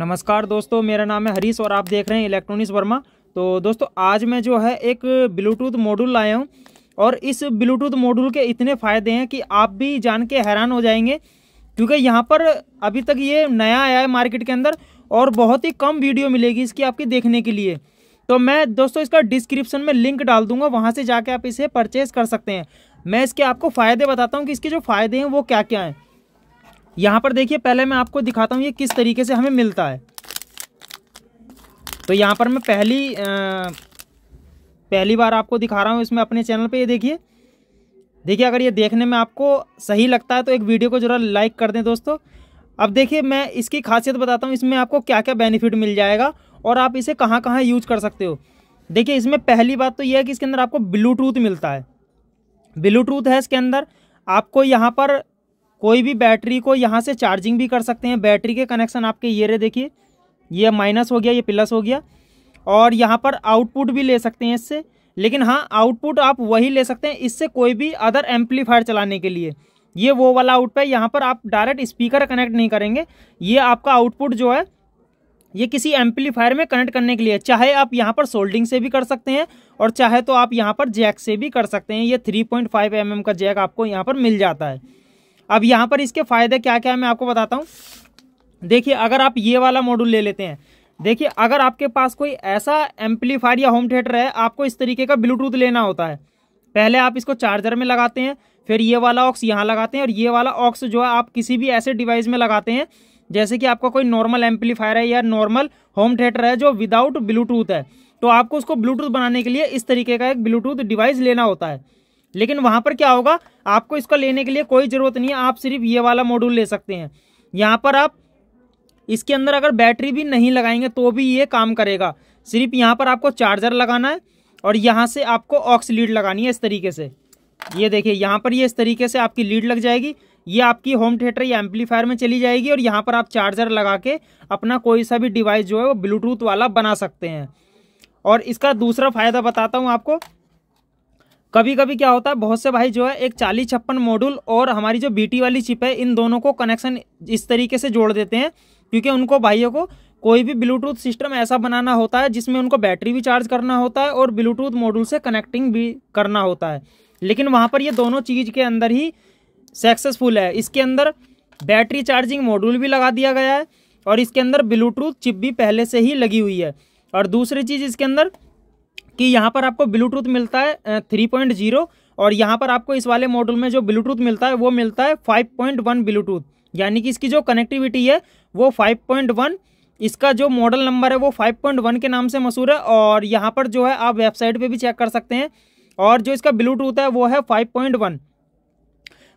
नमस्कार दोस्तों मेरा नाम है हरीश और आप देख रहे हैं इलेक्ट्रॉनिक्स वर्मा तो दोस्तों आज मैं जो है एक ब्लूटूथ मॉड्यूल लाया हूँ और इस ब्लूटूथ मॉड्यूल के इतने फ़ायदे हैं कि आप भी जान के हैरान हो जाएंगे क्योंकि यहाँ पर अभी तक ये नया आया है मार्केट के अंदर और बहुत ही कम वीडियो मिलेगी इसकी आपके देखने के लिए तो मैं दोस्तों इसका डिस्क्रिप्शन में लिंक डाल दूंगा वहाँ से जाके आप इसे परचेज़ कर सकते हैं मैं इसके आपको फ़ायदे बताता हूँ कि इसके जो फ़ायदे हैं वो क्या क्या हैं यहाँ पर देखिए पहले मैं आपको दिखाता हूँ ये किस तरीके से हमें मिलता है तो यहाँ पर मैं पहली आ, पहली बार आपको दिखा रहा हूँ इसमें अपने चैनल पे ये देखिए देखिए अगर ये देखने में आपको सही लगता है तो एक वीडियो को ज़रा लाइक कर दें दोस्तों अब देखिए मैं इसकी खासियत बताता हूँ इसमें आपको क्या क्या बेनिफिट मिल जाएगा और आप इसे कहाँ कहाँ यूज कर सकते हो देखिए इसमें पहली बात तो यह है कि इसके अंदर आपको ब्लूटूथ मिलता है ब्लूटूथ है इसके अंदर आपको यहाँ पर कोई भी बैटरी को यहाँ से चार्जिंग भी कर सकते हैं बैटरी के कनेक्शन आपके ये रहे देखिए ये माइनस हो गया ये प्लस हो गया और यहाँ पर आउटपुट भी ले सकते हैं इससे लेकिन हाँ आउटपुट आप वही ले सकते हैं इससे कोई भी अदर एम्पलीफायर चलाने के लिए ये वो वाला आउटपुट है यहाँ पर आप डायरेक्ट स्पीकर कनेक्ट नहीं करेंगे ये आपका आउटपुट जो है ये किसी एम्पलीफायर में कनेक्ट करने के लिए चाहे आप यहाँ पर सोल्डिंग से भी कर सकते हैं और चाहे तो आप यहाँ पर जैक से भी कर सकते हैं ये 3.5 पॉइंट mm का जैक आपको यहाँ पर मिल जाता है अब यहाँ पर इसके फायदे क्या क्या है मैं आपको बताता हूँ देखिए अगर आप ये वाला मॉड्यूल ले लेते हैं देखिए अगर आपके पास कोई ऐसा एम्पलीफायर या होम थिएटर है आपको इस तरीके का ब्लूटूथ लेना होता है पहले आप इसको चार्जर में लगाते हैं फिर ये वाला ऑक्स यहाँ लगाते हैं और ये वाला ऑक्स जो है आप किसी भी ऐसे डिवाइस में लगाते हैं जैसे कि आपका कोई नॉर्मल एम्पलीफायर है या नॉर्मल होम थिएटर है जो विदाउट ब्लूटूथ है तो आपको उसको ब्लूटूथ बनाने के लिए इस तरीके का एक ब्लूटूथ डिवाइस लेना होता है लेकिन वहां पर क्या होगा आपको इसका लेने के लिए कोई ज़रूरत नहीं है आप सिर्फ ये वाला मॉड्यूल ले सकते हैं यहाँ पर आप इसके अंदर अगर बैटरी भी नहीं लगाएंगे तो भी ये काम करेगा सिर्फ यहाँ पर आपको चार्जर लगाना है और यहाँ से आपको ऑक्स लीड लगानी है इस तरीके से ये देखिए यहाँ पर ये इस तरीके से आपकी लीड लग जाएगी ये आपकी होम थिएटर या एम्पलीफायर में चली जाएगी और यहाँ पर आप चार्जर लगा के अपना कोई सा भी डिवाइस जो है वो ब्लूटूथ वाला बना सकते हैं और इसका दूसरा फ़ायदा बताता हूँ आपको कभी कभी क्या होता है बहुत से भाई जो है एक चालीस छप्पन मॉड्यूल और हमारी जो बीटी वाली चिप है इन दोनों को कनेक्शन इस तरीके से जोड़ देते हैं क्योंकि उनको भाइयों को कोई भी ब्लूटूथ सिस्टम ऐसा बनाना होता है जिसमें उनको बैटरी भी चार्ज करना होता है और ब्लूटूथ मॉड्यूल से कनेक्टिंग भी करना होता है लेकिन वहाँ पर ये दोनों चीज़ के अंदर ही सक्सेसफुल है इसके अंदर बैटरी चार्जिंग मॉड्यूल भी लगा दिया गया है और इसके अंदर ब्लूटूथ चिप भी पहले से ही लगी हुई है और दूसरी चीज़ इसके अंदर कि यहाँ पर आपको ब्लूटूथ मिलता है थ्री पॉइंट जीरो और यहाँ पर आपको इस वाले मॉडल में जो ब्लूटूथ मिलता है वो मिलता है फाइव पॉइंट वन ब्लूटूथ यानी कि इसकी जो कनेक्टिविटी है वो फाइव पॉइंट वन इसका जो मॉडल नंबर है वो फाइव पॉइंट वन के नाम से मशहूर है और यहाँ पर जो है आप वेबसाइट पे भी चेक कर सकते हैं और जो इसका ब्लूटूथ है वो है फाइव पॉइंट वन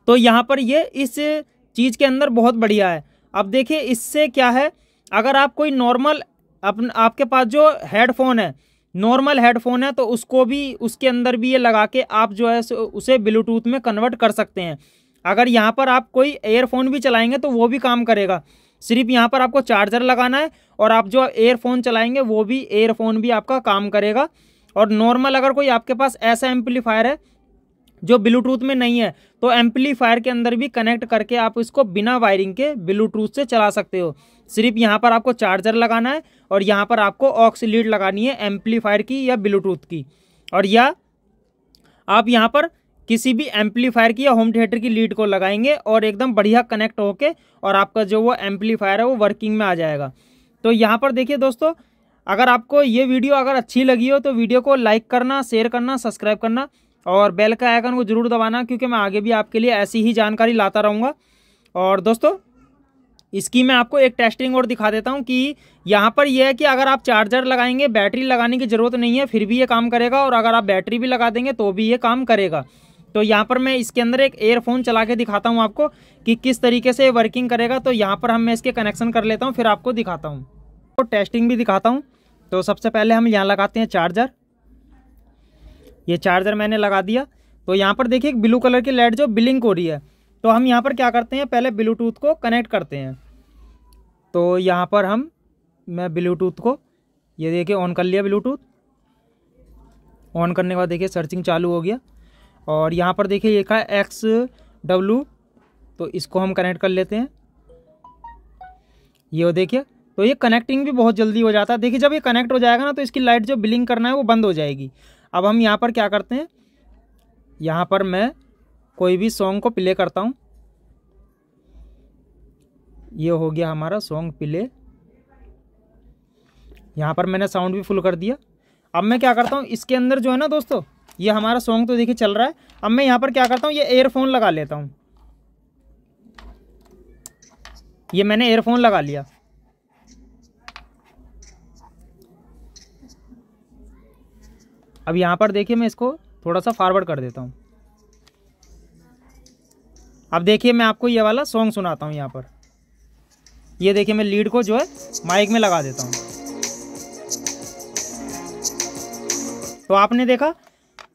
तो यहाँ पर ये इस चीज़ के अंदर बहुत बढ़िया है अब देखिए इससे क्या है अगर आप कोई नॉर्मल अपन आपके पास जो हेडफोन है नॉर्मल हेडफोन है तो उसको भी उसके अंदर भी ये लगा के आप जो है उसे ब्लूटूथ में कन्वर्ट कर सकते हैं अगर यहाँ पर आप कोई एयरफोन भी चलाएंगे तो वो भी काम करेगा सिर्फ यहाँ पर आपको चार्जर लगाना है और आप जो एयरफोन चलाएंगे वो भी एयरफोन भी आपका काम करेगा और नॉर्मल अगर कोई आपके पास ऐसा एम्पलीफायर है जो ब्लूटूथ में नहीं है तो एम्पलीफायर के अंदर भी कनेक्ट करके आप इसको बिना वायरिंग के ब्लूटूथ से चला सकते हो सिर्फ यहाँ पर आपको चार्जर लगाना है और यहाँ पर आपको ऑक्स लीड लगानी है एम्पलीफायर की या ब्लूटूथ की और या आप यहाँ पर किसी भी एम्पलीफायर की या होम थिएटर की लीड को लगाएंगे और एकदम बढ़िया कनेक्ट होके और आपका जो वो एम्पलीफायर है वो वर्किंग में आ जाएगा तो यहाँ पर देखिए दोस्तों अगर आपको ये वीडियो अगर अच्छी लगी हो तो वीडियो को लाइक करना शेयर करना सब्सक्राइब करना और बेल का आइकन को ज़रूर दबाना क्योंकि मैं आगे भी आपके लिए ऐसी ही जानकारी लाता रहूँगा और दोस्तों इसकी मैं आपको एक टेस्टिंग और दिखा देता हूँ कि यहाँ पर यह है कि अगर आप चार्जर लगाएंगे बैटरी लगाने की ज़रूरत नहीं है फिर भी ये काम करेगा और अगर आप बैटरी भी लगा देंगे तो भी ये काम करेगा तो यहाँ पर मैं इसके अंदर एक एयरफोन चला के दिखाता हूँ आपको कि किस तरीके से वर्किंग करेगा तो यहाँ पर हम मैं इसके कनेक्शन कर लेता हूँ फिर आपको दिखाता हूँ तो टेस्टिंग भी दिखाता हूँ तो सबसे पहले हम यहाँ लगाते हैं चार्जर ये चार्जर मैंने लगा दिया तो यहाँ पर देखिए ब्लू कलर की लाइट जो बिलिंग हो रही है तो हम यहाँ पर क्या करते हैं पहले ब्लूटूथ को कनेक्ट करते हैं तो यहाँ पर हम मैं ब्लूटूथ को ये देखिए ऑन कर लिया ब्लूटूथ ऑन करने के बाद देखिए सर्चिंग चालू हो गया और यहाँ पर देखिए ये का एक्स डब्लू तो इसको हम कनेक्ट कर लेते हैं ये देखिए तो ये कनेक्टिंग भी बहुत जल्दी हो जाता है देखिए जब ये कनेक्ट हो जाएगा ना तो इसकी लाइट जो बिलिंग करना है वो बंद हो जाएगी अब हम यहाँ पर क्या करते हैं यहाँ पर मैं कोई भी सॉन्ग को प्ले करता हूँ ये हो गया हमारा सॉन्ग प्ले यहाँ पर मैंने साउंड भी फुल कर दिया अब मैं क्या करता हूँ इसके अंदर जो है ना दोस्तों ये हमारा सॉन्ग तो देखिए चल रहा है अब मैं यहाँ पर क्या करता हूँ ये एयरफोन लगा लेता हूँ ये मैंने एयरफोन लगा लिया अब यहाँ पर देखिए मैं इसको थोड़ा सा फॉरवर्ड कर देता हूँ अब देखिए मैं आपको ये वाला सॉन्ग सुनाता हूँ यहाँ पर ये देखिए मैं लीड को जो है माइक में लगा देता हूँ तो आपने देखा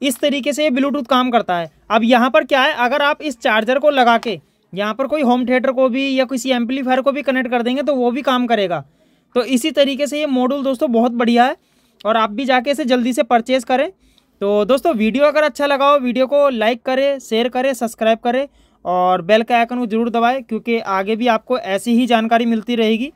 इस तरीके से ये ब्लूटूथ काम करता है अब यहाँ पर क्या है अगर आप इस चार्जर को लगा के यहाँ पर कोई होम थिएटर को भी या किसी एम्पलीफायर को भी कनेक्ट कर देंगे तो वो भी काम करेगा तो इसी तरीके से ये मॉड्यूल दोस्तों बहुत बढ़िया है और आप भी जाके इसे जल्दी से परचेज़ करें तो दोस्तों वीडियो अगर अच्छा लगा हो वीडियो को लाइक करें शेयर करें सब्सक्राइब करें और बेल का आइकन को जरूर दबाएं क्योंकि आगे भी आपको ऐसी ही जानकारी मिलती रहेगी